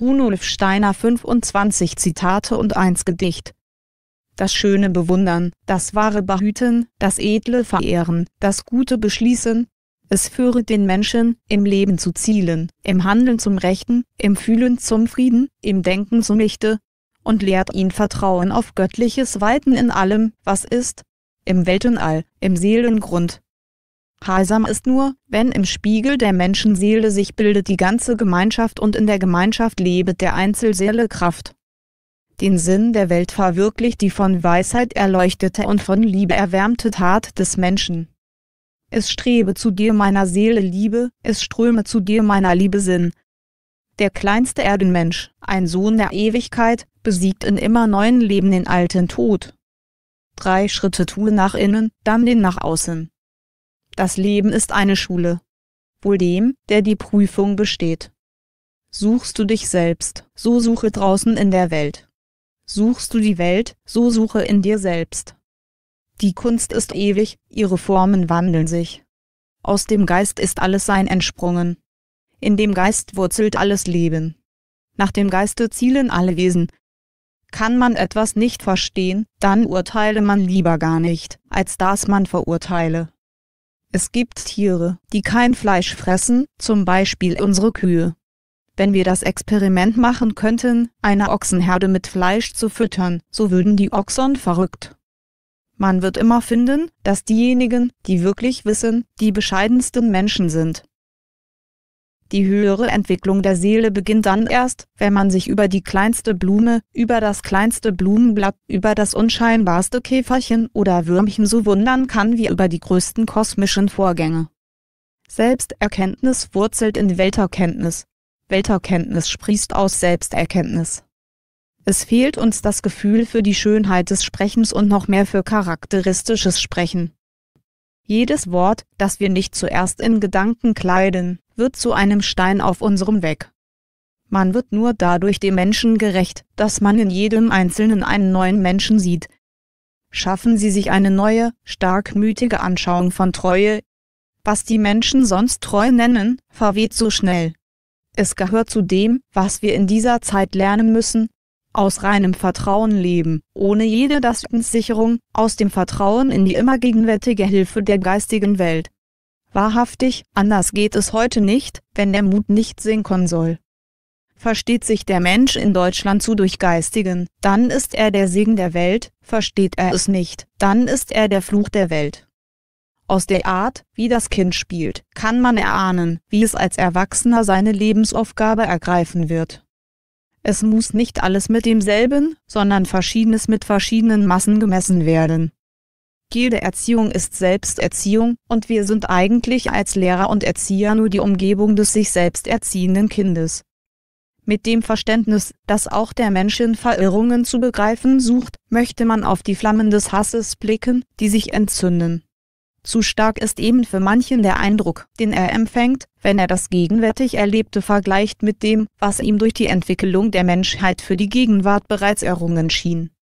Runulf Steiner 25 Zitate und 1 Gedicht. Das Schöne bewundern, das Wahre behüten, das Edle verehren, das Gute beschließen. Es führe den Menschen, im Leben zu Zielen, im Handeln zum Rechten, im Fühlen zum Frieden, im Denken zum Lichte. Und lehrt ihn Vertrauen auf göttliches Weiten in allem, was ist. Im Weltenall, im Seelengrund, Heilsam ist nur, wenn im Spiegel der Menschenseele sich bildet die ganze Gemeinschaft und in der Gemeinschaft lebet der Einzelseele Kraft. Den Sinn der Welt verwirklicht die von Weisheit erleuchtete und von Liebe erwärmte Tat des Menschen. Es strebe zu dir meiner Seele Liebe, es ströme zu dir meiner Liebe Sinn. Der kleinste Erdenmensch, ein Sohn der Ewigkeit, besiegt in immer neuen Leben den alten Tod. Drei Schritte tue nach innen, dann den nach außen. Das Leben ist eine Schule, wohl dem, der die Prüfung besteht. Suchst du dich selbst, so suche draußen in der Welt. Suchst du die Welt, so suche in dir selbst. Die Kunst ist ewig, ihre Formen wandeln sich. Aus dem Geist ist alles Sein entsprungen. In dem Geist wurzelt alles Leben. Nach dem Geiste zielen alle Wesen. Kann man etwas nicht verstehen, dann urteile man lieber gar nicht, als dass man verurteile. Es gibt Tiere, die kein Fleisch fressen, zum Beispiel unsere Kühe. Wenn wir das Experiment machen könnten, eine Ochsenherde mit Fleisch zu füttern, so würden die Ochsen verrückt. Man wird immer finden, dass diejenigen, die wirklich wissen, die bescheidensten Menschen sind. Die höhere Entwicklung der Seele beginnt dann erst, wenn man sich über die kleinste Blume, über das kleinste Blumenblatt, über das unscheinbarste Käferchen oder Würmchen so wundern kann wie über die größten kosmischen Vorgänge. Selbsterkenntnis wurzelt in Welterkenntnis. Welterkenntnis sprießt aus Selbsterkenntnis. Es fehlt uns das Gefühl für die Schönheit des Sprechens und noch mehr für charakteristisches Sprechen. Jedes Wort, das wir nicht zuerst in Gedanken kleiden, wird zu einem Stein auf unserem Weg. Man wird nur dadurch dem Menschen gerecht, dass man in jedem Einzelnen einen neuen Menschen sieht. Schaffen Sie sich eine neue, starkmütige Anschauung von Treue. Was die Menschen sonst treu nennen, verweht so schnell. Es gehört zu dem, was wir in dieser Zeit lernen müssen, aus reinem Vertrauen leben, ohne jede Daseinssicherung, aus dem Vertrauen in die immer gegenwärtige Hilfe der geistigen Welt. Wahrhaftig, anders geht es heute nicht, wenn der Mut nicht sinken soll. Versteht sich der Mensch in Deutschland zu durchgeistigen, dann ist er der Segen der Welt, versteht er es nicht, dann ist er der Fluch der Welt. Aus der Art, wie das Kind spielt, kann man erahnen, wie es als Erwachsener seine Lebensaufgabe ergreifen wird. Es muss nicht alles mit demselben, sondern Verschiedenes mit verschiedenen Massen gemessen werden. Jede Erziehung ist Selbsterziehung und wir sind eigentlich als Lehrer und Erzieher nur die Umgebung des sich selbst erziehenden Kindes. Mit dem Verständnis, dass auch der Mensch in Verirrungen zu begreifen sucht, möchte man auf die Flammen des Hasses blicken, die sich entzünden. Zu stark ist eben für manchen der Eindruck, den er empfängt, wenn er das gegenwärtig Erlebte vergleicht mit dem, was ihm durch die Entwicklung der Menschheit für die Gegenwart bereits errungen schien.